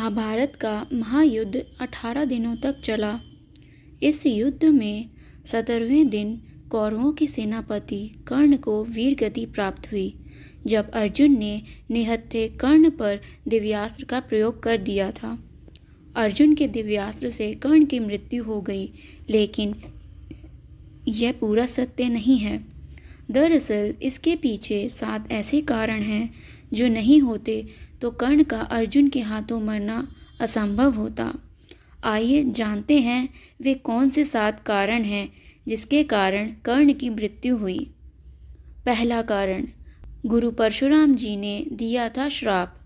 महाभारत का महायुद्ध 18 दिनों तक चला इस युद्ध में सत्रहवें दिन कौरवों के सेनापति कर्ण को वीर गति प्राप्त हुई जब अर्जुन ने निहत्थे कर्ण पर दिव्यास्त्र का प्रयोग कर दिया था अर्जुन के दिव्यास्त्र से कर्ण की मृत्यु हो गई लेकिन यह पूरा सत्य नहीं है दरअसल इसके पीछे सात ऐसे कारण हैं जो नहीं होते तो कर्ण का अर्जुन के हाथों मरना असंभव होता आइए जानते हैं वे कौन से सात कारण हैं जिसके कारण कर्ण की मृत्यु हुई पहला कारण गुरु परशुराम जी ने दिया था श्राप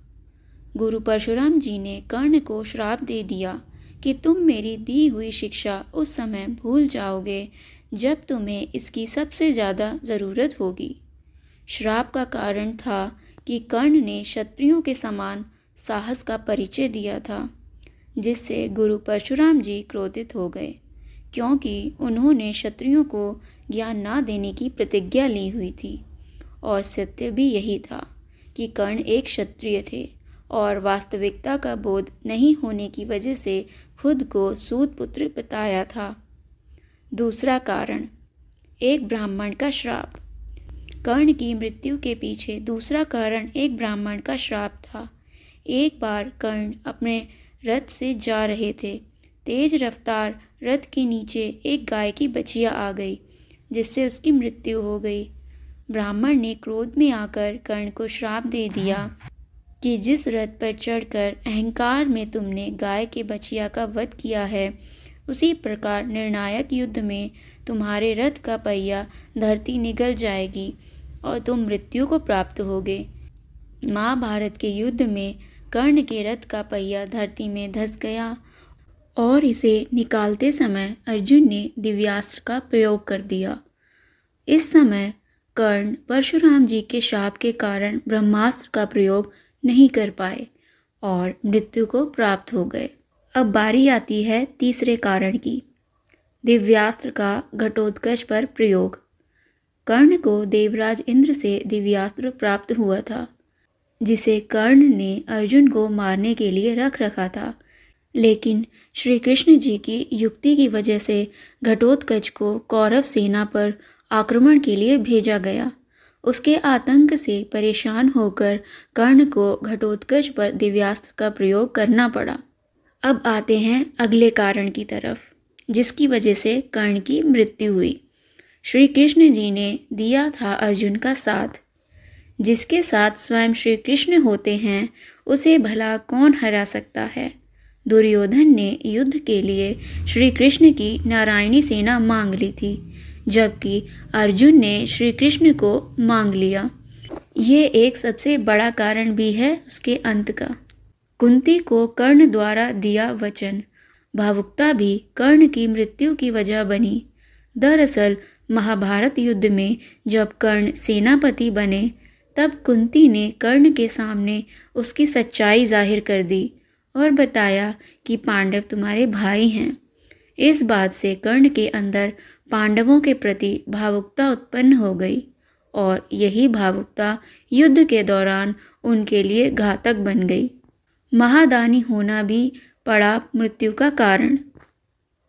गुरु परशुराम जी ने कर्ण को श्राप दे दिया कि तुम मेरी दी हुई शिक्षा उस समय भूल जाओगे जब तुम्हें इसकी सबसे ज़्यादा ज़रूरत होगी श्राप का कारण था कि कर्ण ने क्षत्रियों के समान साहस का परिचय दिया था जिससे गुरु परशुराम जी क्रोधित हो गए क्योंकि उन्होंने क्षत्रियों को ज्ञान ना देने की प्रतिज्ञा ली हुई थी और सत्य भी यही था कि कर्ण एक क्षत्रिय थे और वास्तविकता का बोध नहीं होने की वजह से खुद को सूदपुत्र बताया था दूसरा कारण एक ब्राह्मण का श्राप कर्ण की मृत्यु के पीछे दूसरा कारण एक ब्राह्मण का श्राप था एक बार कर्ण अपने रथ से जा रहे थे तेज रफ्तार रथ के नीचे एक गाय की बछिया आ गई जिससे उसकी मृत्यु हो गई ब्राह्मण ने क्रोध में आकर कर्ण को श्राप दे दिया कि जिस रथ पर चढ़कर अहंकार में तुमने गाय के बछिया का वध किया है उसी प्रकार निर्णायक युद्ध में तुम्हारे रथ का पहिया धरती निगल जाएगी और तुम मृत्यु को प्राप्त होगे महाभारत के युद्ध में कर्ण के रथ का पहिया धरती में धस गया और इसे निकालते समय अर्जुन ने दिव्यास्त्र का प्रयोग कर दिया इस समय कर्ण परशुराम जी के शाप के कारण ब्रह्मास्त्र का प्रयोग नहीं कर पाए और मृत्यु को प्राप्त हो गए अब बारी आती है तीसरे कारण की दिव्यास्त्र का घटोत्कच पर प्रयोग कर्ण को देवराज इंद्र से दिव्यास्त्र प्राप्त हुआ था जिसे कर्ण ने अर्जुन को मारने के लिए रख रखा था लेकिन श्री कृष्ण जी की युक्ति की वजह से घटोत्कच को कौरव सेना पर आक्रमण के लिए भेजा गया उसके आतंक से परेशान होकर कर्ण को घटोत्कच पर दिव्यास्त्र का प्रयोग करना पड़ा अब आते हैं अगले कारण की तरफ जिसकी वजह से कर्ण की मृत्यु हुई श्री कृष्ण जी ने दिया था अर्जुन का साथ जिसके साथ स्वयं श्री कृष्ण होते हैं उसे भला कौन हरा सकता है दुर्योधन ने युद्ध के लिए श्री कृष्ण की नारायणी सेना मांग ली थी जबकि अर्जुन ने श्री कृष्ण को मांग लिया ये एक सबसे बड़ा कारण भी है उसके अंत का कुंती को कर्ण द्वारा दिया वचन भावुकता भी कर्ण की मृत्यु की वजह बनी दरअसल महाभारत युद्ध में जब कर्ण सेनापति बने तब कुंती ने कर्ण के सामने उसकी सच्चाई जाहिर कर दी और बताया कि पांडव तुम्हारे भाई हैं इस बात से कर्ण के अंदर पांडवों के प्रति भावुकता उत्पन्न हो गई और यही भावुकता युद्ध के दौरान उनके लिए घातक बन गई महादानी होना भी पड़ा मृत्यु का कारण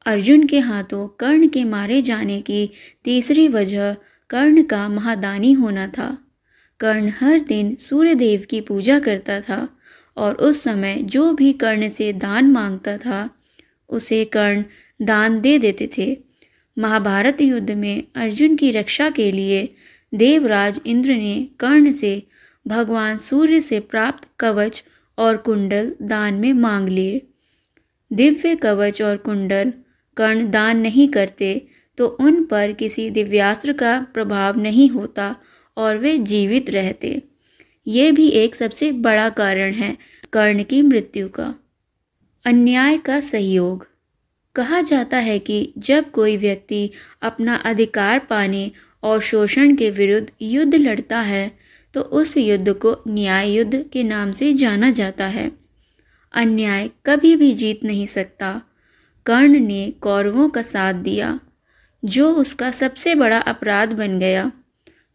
अर्जुन के हाथों कर्ण के मारे जाने की तीसरी वजह कर्ण का महादानी होना था कर्ण हर दिन सूर्यदेव की पूजा करता था और उस समय जो भी कर्ण से दान मांगता था उसे कर्ण दान दे देते थे महाभारत युद्ध में अर्जुन की रक्षा के लिए देवराज इंद्र ने कर्ण से भगवान सूर्य से प्राप्त कवच और कुंडल दान में मांग लिए दिव्य कवच और कुंडल कर्ण दान नहीं करते तो उन पर किसी दिव्यास्त्र का प्रभाव नहीं होता और वे जीवित रहते ये भी एक सबसे बड़ा कारण है कर्ण की मृत्यु का अन्याय का सहयोग कहा जाता है कि जब कोई व्यक्ति अपना अधिकार पाने और शोषण के विरुद्ध युद्ध लड़ता है तो उस युद्ध को न्याय युद्ध के नाम से जाना जाता है अन्याय कभी भी जीत नहीं सकता कर्ण ने कौरवों का साथ दिया जो उसका सबसे बड़ा अपराध बन गया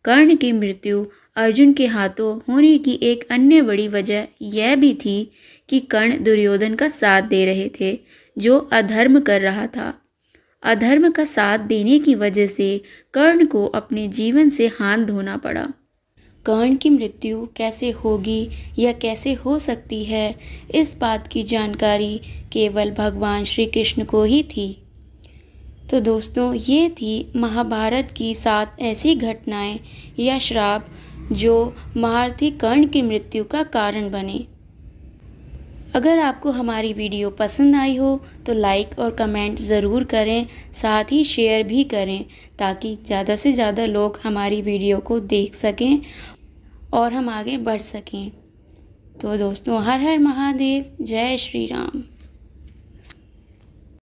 कर्ण की मृत्यु अर्जुन के हाथों होने की एक अन्य बड़ी वजह यह भी थी कि कर्ण दुर्योधन का साथ दे रहे थे जो अधर्म कर रहा था अधर्म का साथ देने की वजह से कर्ण को अपने जीवन से हाथ धोना पड़ा कर्ण की मृत्यु कैसे होगी या कैसे हो सकती है इस बात की जानकारी केवल भगवान श्री कृष्ण को ही थी तो दोस्तों ये थी महाभारत की सात ऐसी घटनाएं या श्राप जो महारथी कर्ण की मृत्यु का कारण बने अगर आपको हमारी वीडियो पसंद आई हो तो लाइक और कमेंट ज़रूर करें साथ ही शेयर भी करें ताकि ज़्यादा से ज़्यादा लोग हमारी वीडियो को देख सकें और हम आगे बढ़ सकें तो दोस्तों हर हर महादेव जय श्री राम